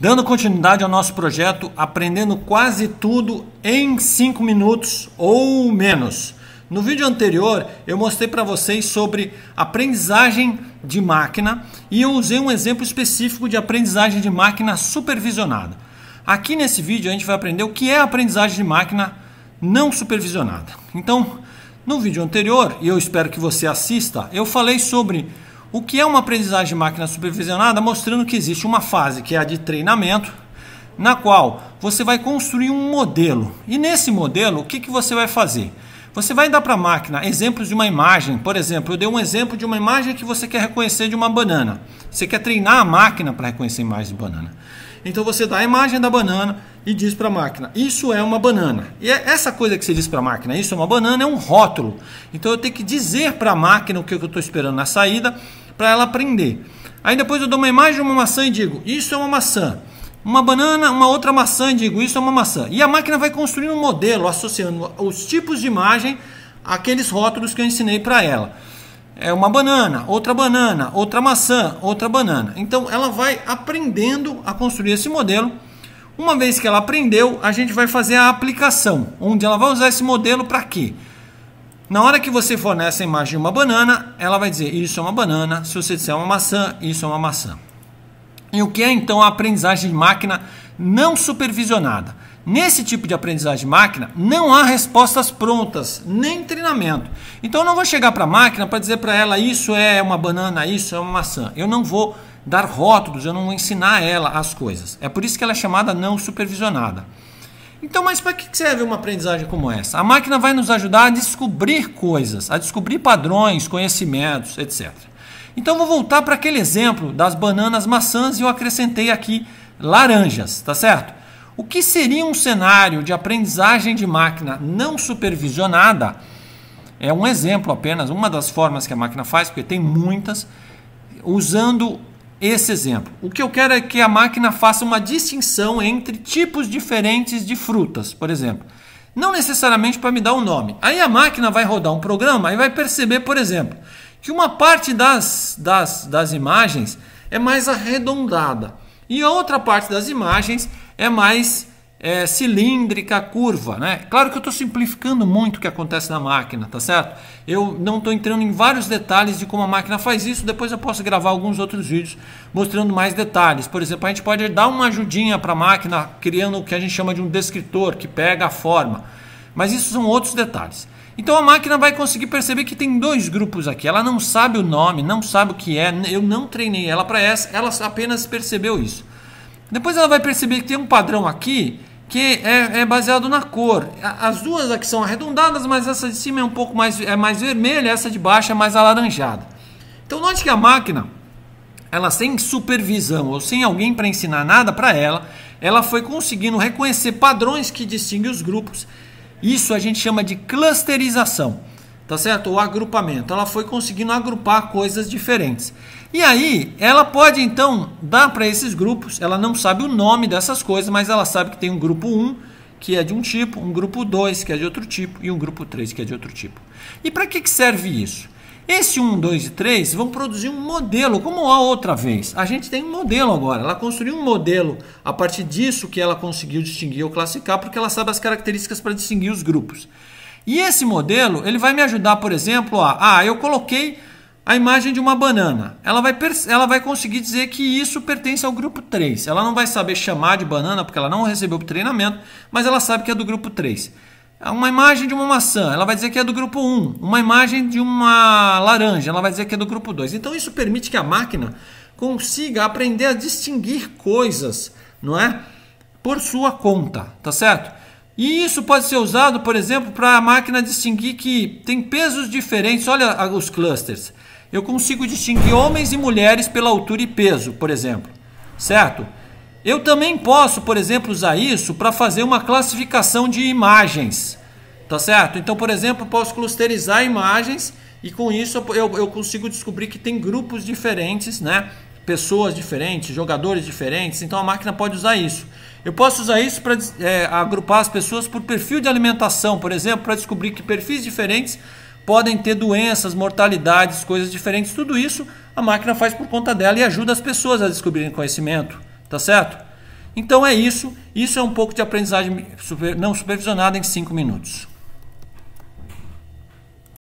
Dando continuidade ao nosso projeto Aprendendo Quase Tudo em 5 Minutos ou Menos. No vídeo anterior eu mostrei para vocês sobre aprendizagem de máquina e eu usei um exemplo específico de aprendizagem de máquina supervisionada. Aqui nesse vídeo a gente vai aprender o que é aprendizagem de máquina não supervisionada. Então, no vídeo anterior, e eu espero que você assista, eu falei sobre o que é uma aprendizagem de máquina supervisionada? Mostrando que existe uma fase que é a de treinamento, na qual você vai construir um modelo. E nesse modelo, o que, que você vai fazer? Você vai dar para a máquina exemplos de uma imagem. Por exemplo, eu dei um exemplo de uma imagem que você quer reconhecer de uma banana. Você quer treinar a máquina para reconhecer imagens de banana. Então você dá a imagem da banana e diz para a máquina: Isso é uma banana. E é essa coisa que você diz para a máquina, Isso é uma banana, é um rótulo. Então eu tenho que dizer para a máquina o que eu estou esperando na saída para ela aprender. Aí depois eu dou uma imagem de uma maçã e digo: Isso é uma maçã. Uma banana, uma outra maçã e digo: Isso é uma maçã. E a máquina vai construindo um modelo associando os tipos de imagem àqueles rótulos que eu ensinei para ela. É uma banana, outra banana, outra maçã, outra banana. Então ela vai aprendendo a construir esse modelo. Uma vez que ela aprendeu, a gente vai fazer a aplicação, onde ela vai usar esse modelo para quê? Na hora que você fornece a imagem de uma banana, ela vai dizer isso é uma banana. Se você disser uma maçã, isso é uma maçã. E o que é então a aprendizagem de máquina não supervisionada? Nesse tipo de aprendizagem de máquina, não há respostas prontas, nem treinamento. Então eu não vou chegar para a máquina para dizer para ela isso é uma banana, isso é uma maçã. Eu não vou dar rótulos, eu não vou ensinar ela as coisas. É por isso que ela é chamada não supervisionada. Então, mas para que serve uma aprendizagem como essa? A máquina vai nos ajudar a descobrir coisas, a descobrir padrões, conhecimentos, etc. Então, vou voltar para aquele exemplo das bananas maçãs e eu acrescentei aqui laranjas, tá certo? O que seria um cenário de aprendizagem de máquina não supervisionada? É um exemplo apenas, uma das formas que a máquina faz, porque tem muitas, usando esse exemplo. O que eu quero é que a máquina faça uma distinção entre tipos diferentes de frutas, por exemplo. Não necessariamente para me dar um nome. Aí a máquina vai rodar um programa e vai perceber, por exemplo, que uma parte das, das, das imagens é mais arredondada e a outra parte das imagens é mais é, cilíndrica, curva, né? Claro que eu estou simplificando muito o que acontece na máquina, tá certo? Eu não estou entrando em vários detalhes de como a máquina faz isso, depois eu posso gravar alguns outros vídeos mostrando mais detalhes. Por exemplo, a gente pode dar uma ajudinha para a máquina criando o que a gente chama de um descritor, que pega a forma. Mas isso são outros detalhes. Então a máquina vai conseguir perceber que tem dois grupos aqui. Ela não sabe o nome, não sabe o que é, eu não treinei ela para essa, ela apenas percebeu isso. Depois ela vai perceber que tem um padrão aqui que é, é, baseado na cor. As duas aqui são arredondadas, mas essa de cima é um pouco mais, é mais vermelha, essa de baixo é mais alaranjada. Então note que a máquina, ela sem supervisão ou sem alguém para ensinar nada para ela, ela foi conseguindo reconhecer padrões que distinguem os grupos. Isso a gente chama de clusterização, tá certo? Ou agrupamento. Ela foi conseguindo agrupar coisas diferentes. E aí, ela pode então dar para esses grupos, ela não sabe o nome dessas coisas, mas ela sabe que tem um grupo 1, que é de um tipo, um grupo 2, que é de outro tipo, e um grupo 3, que é de outro tipo. E para que, que serve isso? Esse 1, 2 e 3 vão produzir um modelo, como a outra vez. A gente tem um modelo agora. Ela construiu um modelo a partir disso que ela conseguiu distinguir ou classificar, porque ela sabe as características para distinguir os grupos. E esse modelo, ele vai me ajudar, por exemplo, a... Ah, eu coloquei a imagem de uma banana. Ela vai, ela vai conseguir dizer que isso pertence ao grupo 3. Ela não vai saber chamar de banana porque ela não recebeu o treinamento, mas ela sabe que é do grupo 3. É uma imagem de uma maçã, ela vai dizer que é do grupo 1. Uma imagem de uma laranja, ela vai dizer que é do grupo 2. Então isso permite que a máquina consiga aprender a distinguir coisas, não é? Por sua conta, tá certo? E isso pode ser usado, por exemplo, para a máquina distinguir que tem pesos diferentes. Olha os clusters. Eu consigo distinguir homens e mulheres pela altura e peso, por exemplo. Certo? Eu também posso, por exemplo, usar isso para fazer uma classificação de imagens. Tá certo? Então, por exemplo, posso clusterizar imagens e com isso eu, eu consigo descobrir que tem grupos diferentes, né? pessoas diferentes, jogadores diferentes, então a máquina pode usar isso. Eu posso usar isso para é, agrupar as pessoas por perfil de alimentação, por exemplo, para descobrir que perfis diferentes podem ter doenças, mortalidades, coisas diferentes. Tudo isso a máquina faz por conta dela e ajuda as pessoas a descobrirem conhecimento, tá certo? Então é isso. Isso é um pouco de aprendizagem super, não supervisionada em 5 minutos.